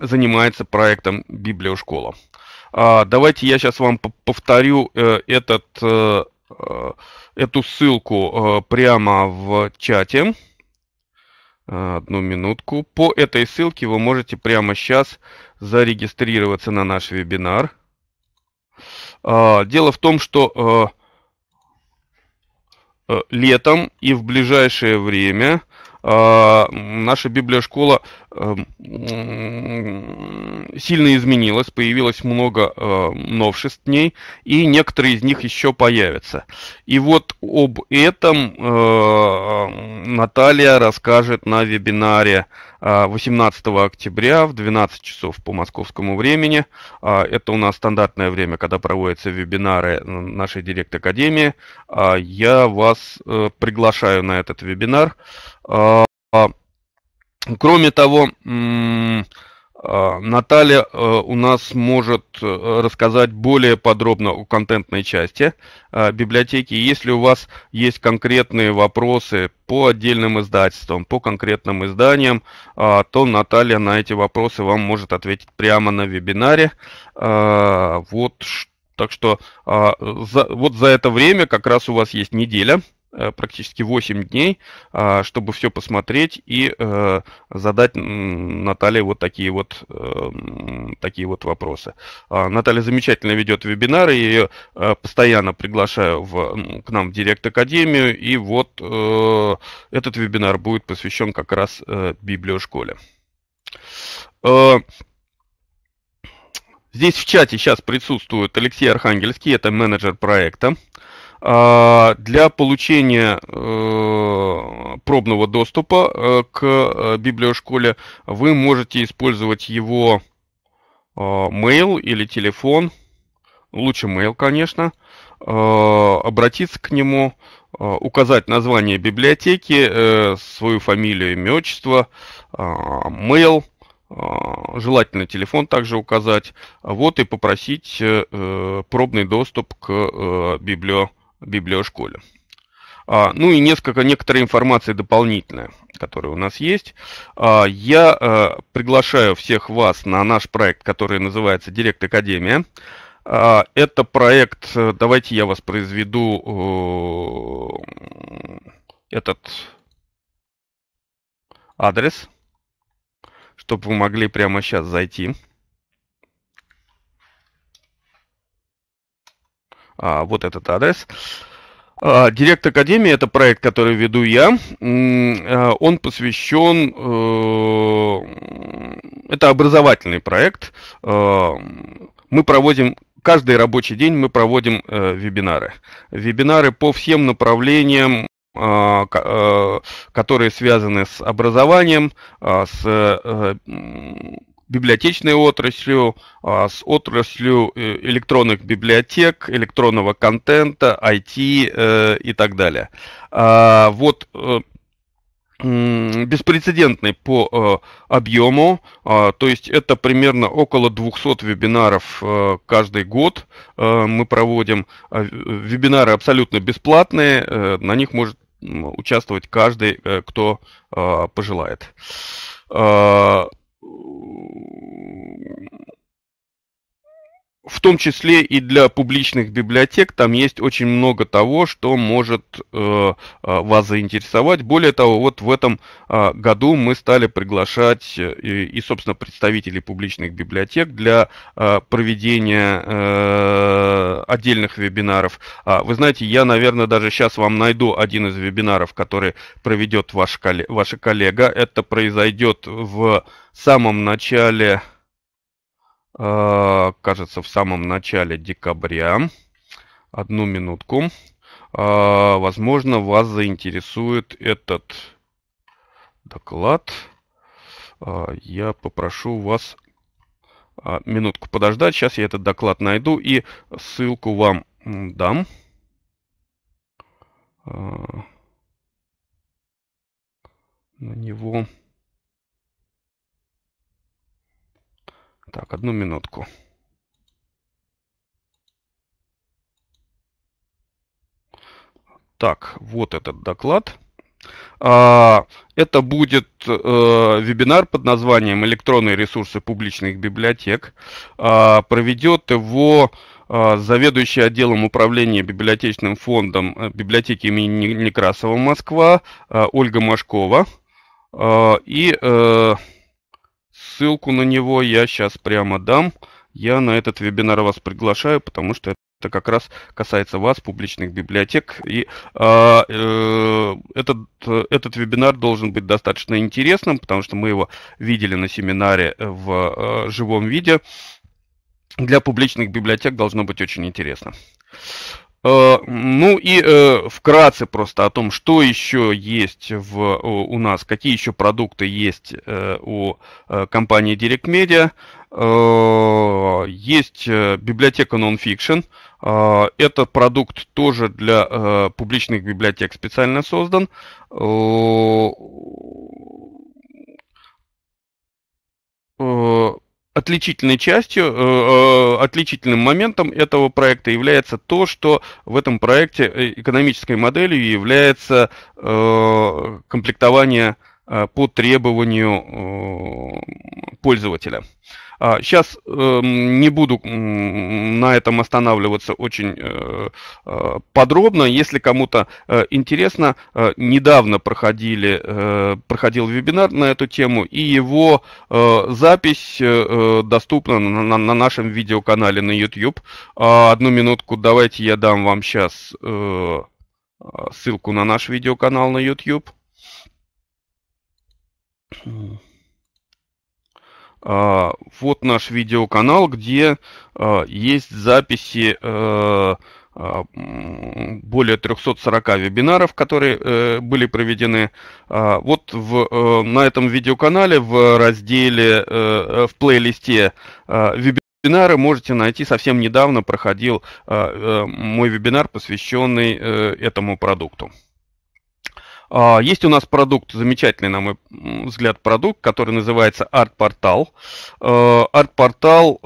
занимается проектом Библиошкола. А, давайте я сейчас вам повторю э, этот, эту ссылку прямо в чате. Одну минутку. По этой ссылке вы можете прямо сейчас зарегистрироваться на наш вебинар. А, дело в том, что э, э, летом и в ближайшее время Э, наша библиошкола э, сильно изменилась, появилось много э, новшеств в ней, и некоторые из них еще появятся. И вот об этом Наталья расскажет на вебинаре 18 октября в 12 часов по московскому времени. Это у нас стандартное время, когда проводятся вебинары нашей директ-академии. Я вас приглашаю на этот вебинар. А, кроме того, а, Наталья э, у нас может э, рассказать более подробно о контентной части э, библиотеки. Если у вас есть конкретные вопросы по отдельным издательствам, по конкретным изданиям, а, то Наталья на эти вопросы вам может ответить прямо на вебинаре. Вот так что вот за это время как раз у вас есть неделя Э, практически 8 дней, а, чтобы все посмотреть и э, задать Наталье вот такие вот, э, такие вот вопросы. А, Наталья замечательно ведет вебинары, я ее постоянно приглашаю в, к нам в Директ Академию, и вот этот вебинар будет посвящен как раз библиошколе. Здесь в чате сейчас присутствует Алексей Архангельский, это менеджер проекта. А, для получения э, пробного доступа э, к э, библиошколе вы можете использовать его mail или телефон, лучше mail, конечно, обратиться к нему, указать название библиотеки, свою фамилию, имя, отчество, mail, желательно телефон также указать, вот и попросить пробный доступ к библиотеке библиошколе. А, ну и несколько, некоторая информация дополнительная, которая у нас есть. А, я а, приглашаю всех вас на наш проект, который называется «Директ Академия». А, это проект, э, давайте я вас произведу э, этот адрес, чтобы вы могли прямо сейчас зайти. а, вот этот адрес. А, Директ Академии – это проект, который веду я. А, он посвящен... Э, это образовательный проект. Э, мы проводим... Каждый рабочий день мы проводим э, вебинары. Вебинары по всем направлениям а, которые связаны с образованием, с библиотечной отраслью, а, с отраслью э, электронных библиотек, электронного контента, IT э, и так далее. А, вот э, беспрецедентный по объему, а, то есть это примерно около 200 вебинаров каждый год мы проводим. Вебинары абсолютно бесплатные, на них может участвовать каждый, кто пожелает. Ooh. в том числе и для публичных библиотек, там есть очень много того, что может э, э вас заинтересовать. Более того, вот в этом э, году мы стали приглашать э, и, собственно, представителей публичных библиотек для э, проведения э, отдельных вебинаров. А, вы знаете, я, наверное, даже сейчас вам найду один из вебинаров, который проведет ваш, коллег, ваша коллега. Это произойдет в самом начале а, кажется, в самом начале декабря. Одну минутку. А, возможно, вас заинтересует этот доклад. А, я попрошу вас минутку подождать. Сейчас я этот доклад найду и ссылку вам дам. На него... Так, одну минутку. Так, вот этот доклад. А, это будет э, вебинар под названием «Электронные ресурсы публичных библиотек». А, проведет его а, заведующий отделом управления библиотечным фондом э, библиотеки имени Некрасова Москва э, Ольга Машкова. И Ссылку на него я сейчас прямо дам. Я на этот вебинар вас приглашаю, потому что это как раз касается вас, публичных библиотек. И а, э, этот, этот вебинар должен быть достаточно интересным, потому что мы его видели на семинаре в э, живом виде. Для публичных библиотек должно быть очень интересно. Э, ну и э, вкратце просто о том, что еще есть в, э, у нас, какие еще продукты есть у компании Direct Media. Есть библиотека Nonfiction. Этот продукт тоже для публичных библиотек специально создан отличительной частью, э, э, отличительным моментом этого проекта является то, что в этом проекте э, экономической моделью является комплектование Э, по требованию э, пользователя. Сейчас а, эм, не буду на этом останавливаться очень э, подробно. Если кому-то интересно, недавно проходили, проходил вебинар на эту тему, и его запись доступна на, нашем видеоканале на YouTube. А, одну минутку, давайте я дам вам сейчас ссылку на наш видеоканал на YouTube. А, вот наш видеоканал, где а, есть записи э, а, более 340 вебинаров, которые э, были проведены. Вот в, э, на этом видеоканале в разделе, в плейлисте вебинары можете найти. Совсем недавно проходил мой вебинар, посвященный этому продукту. А, есть у нас продукт, замечательный, на мой взгляд, продукт, который называется Art Portal. Art Portal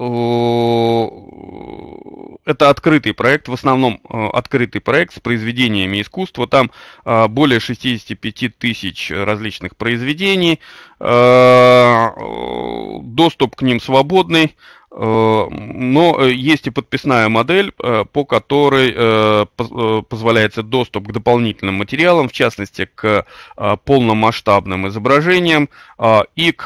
это открытый проект, в основном э, открытый проект с произведениями искусства. Там э, более 65 тысяч различных произведений. Э, доступ к ним свободный. Э, но э, есть и подписная модель, э, по которой позволяется доступ к дополнительным материалам, в частности, к полномасштабным изображениям а, и к,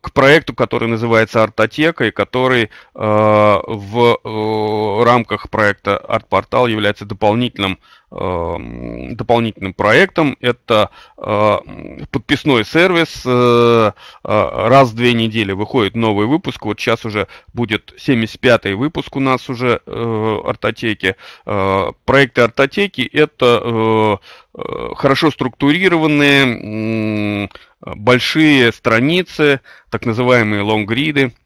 к проекту, который называется «Артотека», и который в рамках проекта «Артпортал» является дополнительным Эм, дополнительным проектом. Это э, подписной сервис. Э, э, раз в две недели выходит новый выпуск. Вот сейчас уже будет 75-й выпуск у нас уже артотеки. Проекты артотеки – это хорошо структурированные большие страницы, так называемые лонгриды –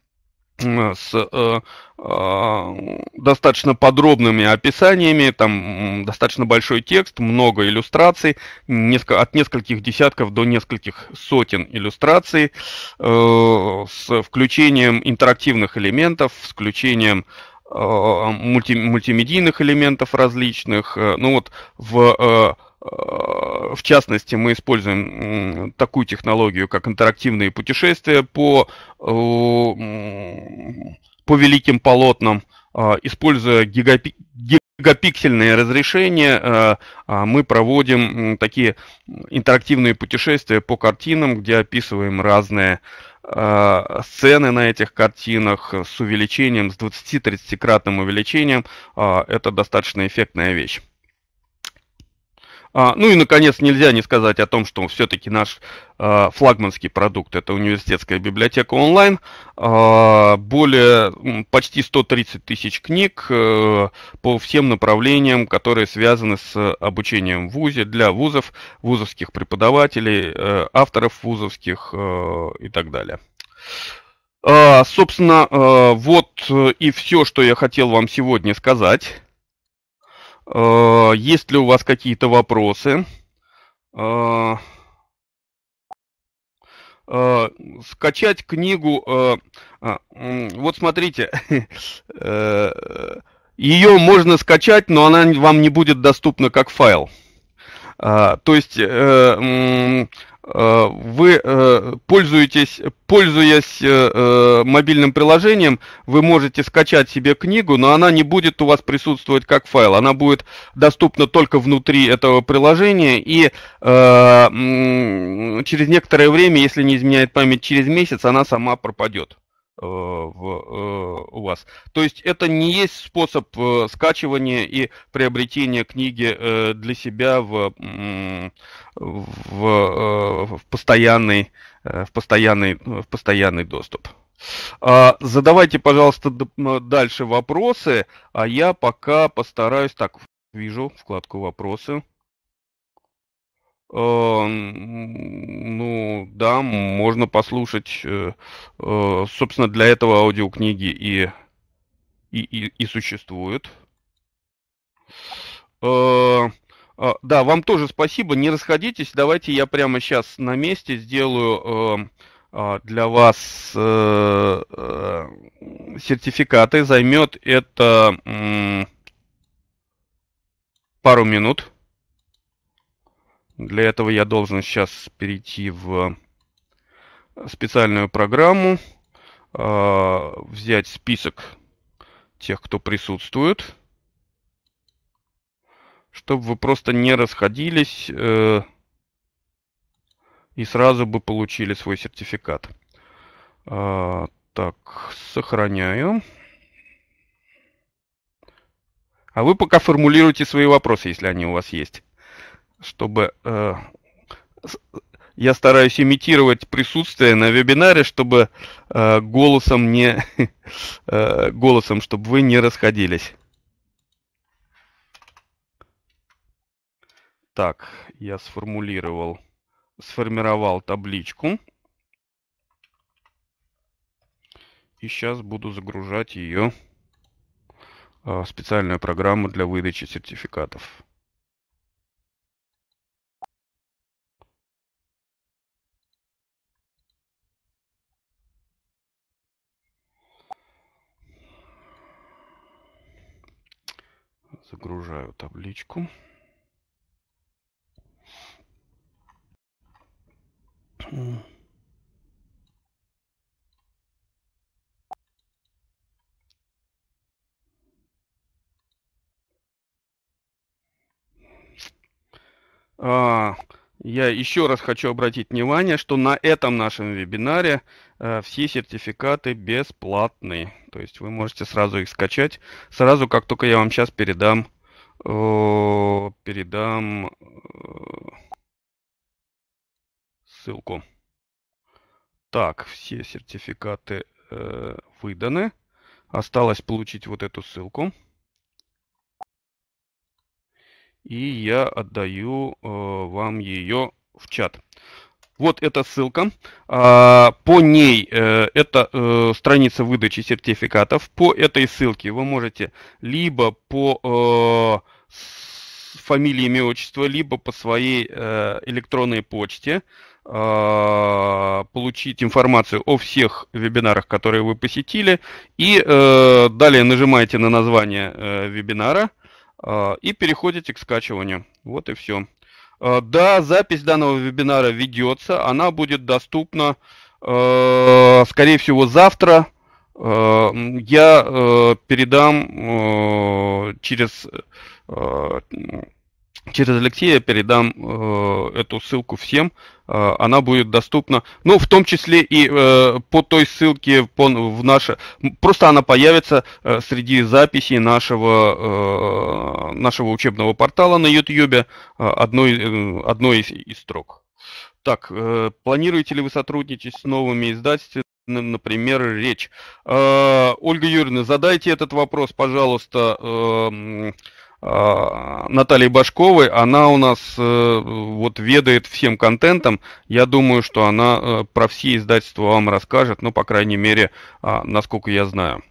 с э, а, достаточно подробными описаниями, там достаточно большой текст, много иллюстраций, от нескольких десятков до нескольких сотен иллюстраций, э, с включением интерактивных элементов, с включением э, а, мульти, мультимедийных элементов различных. Э, ну вот в э, э, в частности, мы используем такую технологию, как интерактивные путешествия по, по великим полотнам, а, используя гигапи, гигапиксельные разрешения, а мы проводим такие интерактивные путешествия по картинам, где описываем разные, сцены э, на этих картинах с увеличением, с 20-30-кратным увеличением, э, это достаточно эффектная вещь. А, ну и, наконец, нельзя не сказать о том, что все-таки наш а, флагманский продукт – это университетская библиотека онлайн. А, более почти 130 тысяч книг э, по всем направлениям, которые связаны с обучением в ВУЗе, для вузов, вузовских преподавателей, э, авторов вузовских э, и так далее. Собственно, вот и все, что я хотел вам сегодня сказать. Э, есть ли у вас какие-то вопросы? Э, э, скачать книгу... А, вот смотрите, ее можно скачать, но она вам не будет доступна как файл. А, то есть Э, вы э, пользуетесь, пользуясь э, мобильным приложением, вы можете скачать себе книгу, но она не будет у вас присутствовать как файл, она будет доступна только внутри этого приложения, и через некоторое время, если не изменяет память, через месяц она сама пропадет. Э, в, э, у вас. То есть это не есть способ э, скачивания и приобретения книги для себя в, в, в, постоянный, в, постоянный, в постоянный доступ. А, задавайте, пожалуйста, дальше вопросы, а я пока постараюсь... Так, вижу вкладку «Вопросы». Э, ну да, можно послушать, э, э, собственно, для этого аудиокниги и, и, и, и существуют. А, да, вам тоже спасибо, не расходитесь, давайте я прямо сейчас на месте сделаю а, для вас сертификаты, займет это пару минут. Для этого я должен сейчас перейти в э, специальную программу, э, взять список тех, кто присутствует, чтобы вы просто не расходились э, и сразу бы получили свой сертификат. Так, сохраняю. А вы пока формулируйте свои вопросы, если они у вас есть чтобы э, я стараюсь имитировать присутствие на вебинаре, чтобы э, голосом не э, голосом, чтобы вы не расходились. Так, я сформулировал, сформировал табличку. И сейчас буду загружать ее э, в специальную программу для выдачи сертификатов. Загружаю табличку. А, я еще раз хочу обратить внимание, что на этом нашем вебинаре э, все сертификаты бесплатные. То есть вы можете сразу их скачать, сразу как только я вам сейчас передам, э, передам э, ссылку. Так, все сертификаты э, выданы. Осталось получить вот эту ссылку и я отдаю э, вам ее в чат. Вот эта ссылка. А, по ней э, это э, страница выдачи сертификатов. По этой ссылке вы можете либо по фамилии, имя, отчество, либо по своей электронной почте а, получить информацию о всех вебинарах, которые вы посетили. И далее нажимаете на название вебинара – а, и переходите к скачиванию. Вот и все. А, да, запись данного вебинара ведется. Она будет доступна, а, скорее всего, завтра. Я передам через через Алексея передам э, эту ссылку всем. Э, она будет доступна, ну, в том числе и э, по той ссылке по, в наше. Просто она появится э, среди записей нашего, э, нашего учебного портала на YouTube, э, одной, э, одной из, из строк. Так, э, планируете ли вы сотрудничать с новыми издательствами? например, речь. Э, Ольга Юрьевна, задайте этот вопрос, пожалуйста. Э, а, Натальи Башковой. Она у нас э, вот ведает всем контентом. Я думаю, что она э, про все издательства вам расскажет, ну, по крайней мере, а, насколько я знаю.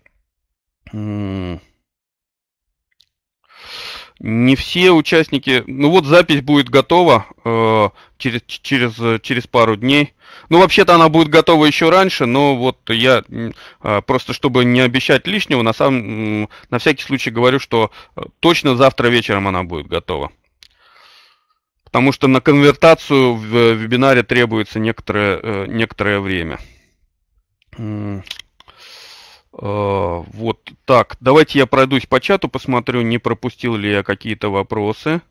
Не все участники... Ну вот запись будет готова э, через, через, э, через пару дней. Ну вообще-то она будет готова еще раньше, но вот я э, просто, чтобы не обещать лишнего, на, сам, э, на всякий случай говорю, что э, точно завтра вечером она будет готова. Потому что на конвертацию в э, вебинаре требуется некоторое, э, некоторое время. А, вот так, давайте я пройдусь по чату, посмотрю, не пропустил ли я какие-то вопросы.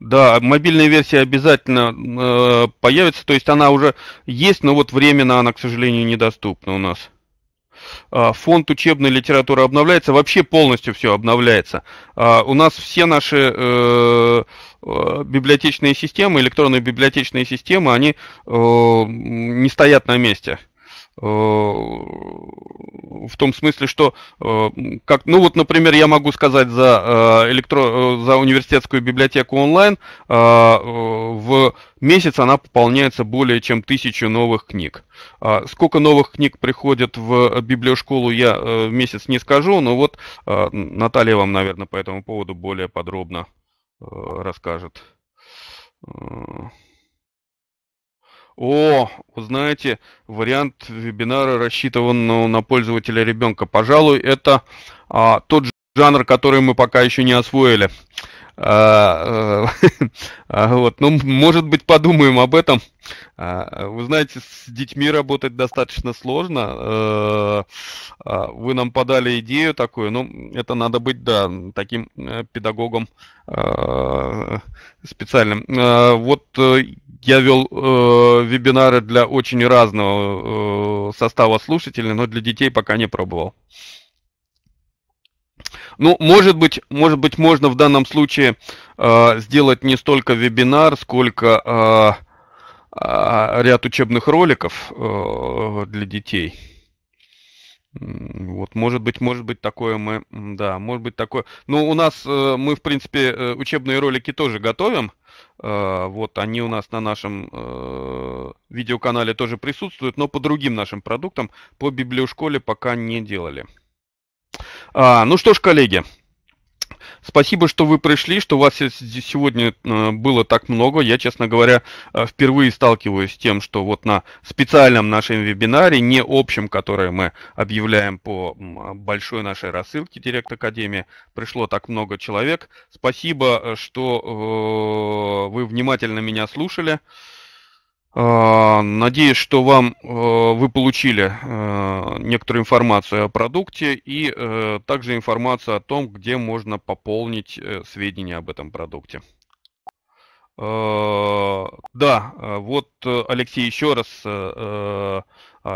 Да, мобильная версия обязательно э, появится, то есть она уже есть, но вот временно она, к сожалению, недоступна у нас. А, фонд учебной литературы обновляется, вообще полностью все обновляется. А, у нас все наши э, э, библиотечные системы, электронные библиотечные системы, они э, не стоят на месте. Э, в том смысле, что э, как, ну вот, например, я могу сказать за э, электро, за университетскую библиотеку онлайн в месяц она пополняется более чем тысячу новых книг. А сколько новых книг приходит в библиошколу, я в месяц не скажу, но вот Наталья вам, наверное, по этому поводу более подробно расскажет. О, вы знаете, вариант вебинара рассчитан на пользователя ребенка. Пожалуй, это а, тот жанр, который мы пока еще не освоили. А, э, а, вот, ну, может быть, подумаем об этом. А, вы знаете, с детьми работать достаточно сложно. Э, вы нам подали идею такую, но ну, это надо быть, да, таким э, педагогом специальным. Вот я вел э, вебинары для очень разного э, состава слушателей, но для детей пока не пробовал. Ну, может быть, может быть, можно в данном случае э, сделать не столько вебинар, сколько э, э, ряд учебных роликов э, для детей. Вот, может быть, может быть такое мы, да, может быть такое. Ну, у нас, э, мы, в принципе, э, учебные ролики тоже готовим. Э, вот, они у нас на нашем видеоканале тоже присутствуют, но по другим нашим продуктам по библиошколе пока не делали. А, ну что ж, коллеги, Спасибо, что вы пришли, что у вас сегодня э, было так много. Я, честно говоря, э, впервые сталкиваюсь с тем, что вот на специальном нашем вебинаре, не общем, который мы объявляем по большой нашей рассылке Директ Академии, пришло так много человек. Спасибо, э, что вы внимательно меня слушали. Э, надеюсь, что вам э, вы получили э, некоторую информацию о продукте и также информацию о том, где можно пополнить сведения об этом продукте. Да, вот Алексей еще раз, а,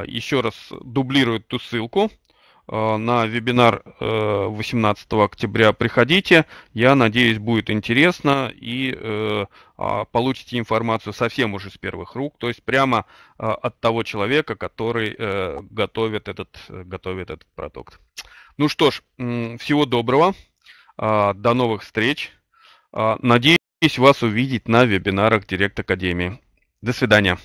еще раз дублирует ту ссылку. Э, на вебинар 18 э, октября приходите. Я надеюсь, будет интересно и э, а, получите информацию совсем уже с первых рук, то есть прямо от того человека, который готовит этот, готовит этот продукт. Ну что ж, всего доброго, а, до новых встреч. А, надеюсь вас увидеть на вебинарах Директ Академии. До свидания.